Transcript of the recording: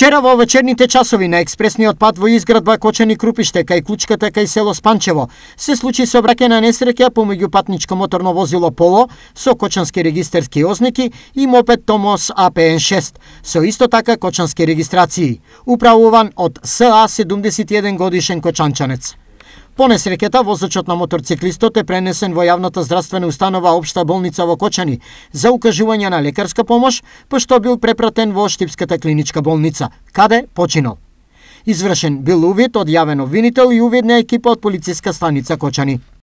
Вчера во вечерните часови на експресниот пат во изградба Кочени Крупиште кај Клучката кај село Спанчево се случи сообраќајна несреќа помеѓу патничко моторно возило Поло со кочански регистерски ознаки и мопед Томос АПН6 со исто така кочански регистрации, управуван од СА 71 годишен кочанчанец. По несреќата, возачот на мотоциклистот е пренесен во јавната здравствена установа Обшта болница во Кочани за укажување на лекарска помош, па што бил препратен во Штипската клиничка болница, каде починал. Извршен бил увид од јавен обвинител и увидна екипа од полициска станица Кочани.